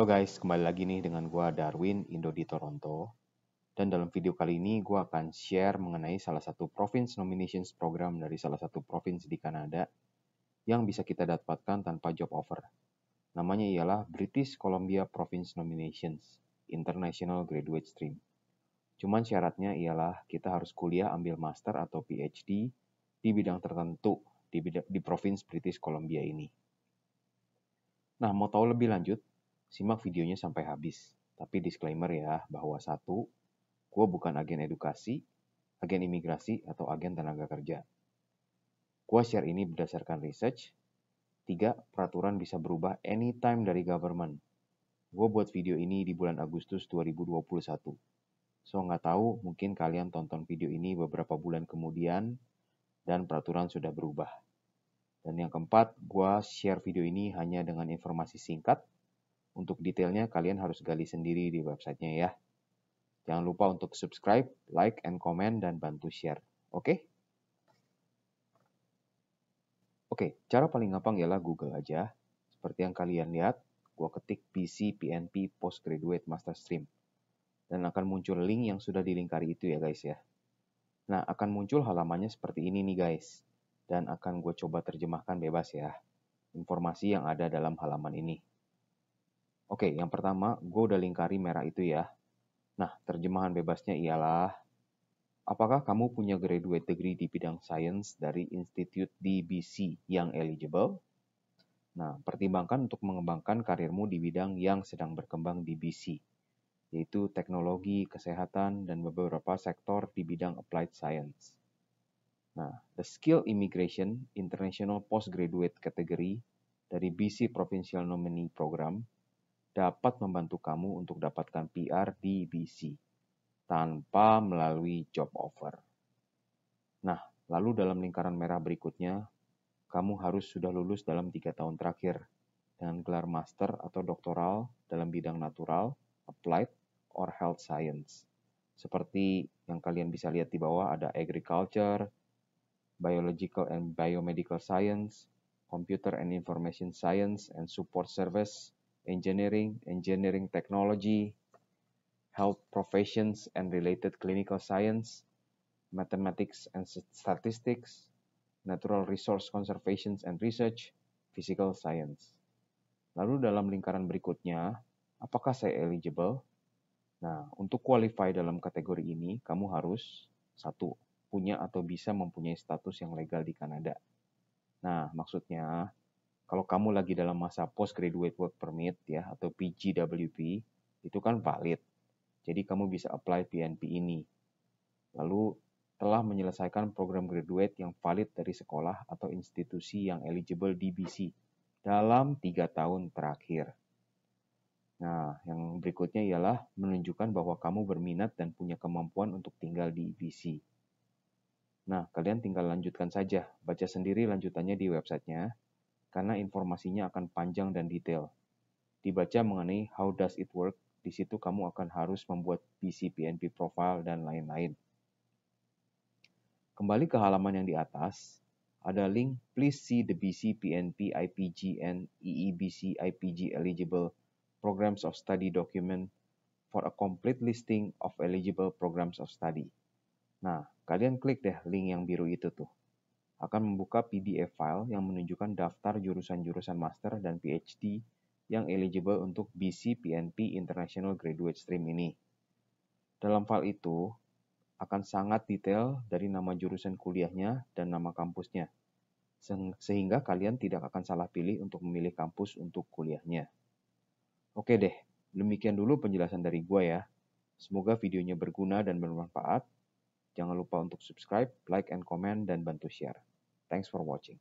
Halo guys, kembali lagi nih dengan gua Darwin Indo di Toronto. Dan dalam video kali ini gua akan share mengenai salah satu province nominations program dari salah satu province di Kanada yang bisa kita dapatkan tanpa job offer. Namanya ialah British Columbia Province Nominations International Graduate Stream. Cuman syaratnya ialah kita harus kuliah ambil master atau PhD di bidang tertentu di, bidang, di provinsi British Columbia ini. Nah, mau tahu lebih lanjut? Simak videonya sampai habis. Tapi disclaimer ya, bahwa satu, gue bukan agen edukasi, agen imigrasi, atau agen tenaga kerja. Gue share ini berdasarkan research. Tiga, peraturan bisa berubah anytime dari government. Gue buat video ini di bulan Agustus 2021. So, nggak tahu, mungkin kalian tonton video ini beberapa bulan kemudian, dan peraturan sudah berubah. Dan yang keempat, gue share video ini hanya dengan informasi singkat, untuk detailnya kalian harus gali sendiri di websitenya ya. Jangan lupa untuk subscribe, like, and comment, dan bantu share. Oke? Okay? Oke, okay, cara paling gampang ialah Google aja. Seperti yang kalian lihat, gua ketik PC PNP Postgraduate Master Stream. Dan akan muncul link yang sudah dilingkari itu ya guys ya. Nah, akan muncul halamannya seperti ini nih guys. Dan akan gue coba terjemahkan bebas ya. Informasi yang ada dalam halaman ini. Oke, yang pertama, gue udah lingkari merah itu ya. Nah, terjemahan bebasnya ialah, apakah kamu punya graduate degree di bidang science dari Institute DBC yang eligible? Nah, pertimbangkan untuk mengembangkan karirmu di bidang yang sedang berkembang di BC, yaitu teknologi, kesehatan, dan beberapa sektor di bidang applied science. Nah, the Skill Immigration International Postgraduate Category dari BC Provincial Nominee Program dapat membantu kamu untuk dapatkan PR di BC tanpa melalui job offer. Nah, lalu dalam lingkaran merah berikutnya, kamu harus sudah lulus dalam tiga tahun terakhir dengan gelar master atau doktoral dalam bidang natural, applied, or health science. Seperti yang kalian bisa lihat di bawah ada agriculture, biological and biomedical science, computer and information science, and support service, engineering, engineering technology, health professions and related clinical science, mathematics and statistics, natural resource conservation and research, physical science. Lalu dalam lingkaran berikutnya, apakah saya eligible? Nah, untuk qualify dalam kategori ini, kamu harus satu punya atau bisa mempunyai status yang legal di Kanada. Nah, maksudnya kalau kamu lagi dalam masa post graduate work permit ya atau PGWP itu kan valid. Jadi kamu bisa apply PNP ini. Lalu telah menyelesaikan program graduate yang valid dari sekolah atau institusi yang eligible DBC dalam tiga tahun terakhir. Nah, yang berikutnya ialah menunjukkan bahwa kamu berminat dan punya kemampuan untuk tinggal di DBC. Nah, kalian tinggal lanjutkan saja, baca sendiri lanjutannya di websitenya karena informasinya akan panjang dan detail. Dibaca mengenai how does it work, di situ kamu akan harus membuat PC PNP profile dan lain-lain. Kembali ke halaman yang di atas, ada link please see the BC PNP IPG and EEBC IPG eligible programs of study document for a complete listing of eligible programs of study. Nah, kalian klik deh link yang biru itu tuh akan membuka PDF file yang menunjukkan daftar jurusan-jurusan master dan PhD yang eligible untuk BC PNP International Graduate Stream ini. Dalam file itu, akan sangat detail dari nama jurusan kuliahnya dan nama kampusnya, sehingga kalian tidak akan salah pilih untuk memilih kampus untuk kuliahnya. Oke deh, demikian dulu penjelasan dari gue ya. Semoga videonya berguna dan bermanfaat. Jangan lupa untuk subscribe, like, and comment, dan bantu share. Thanks for watching.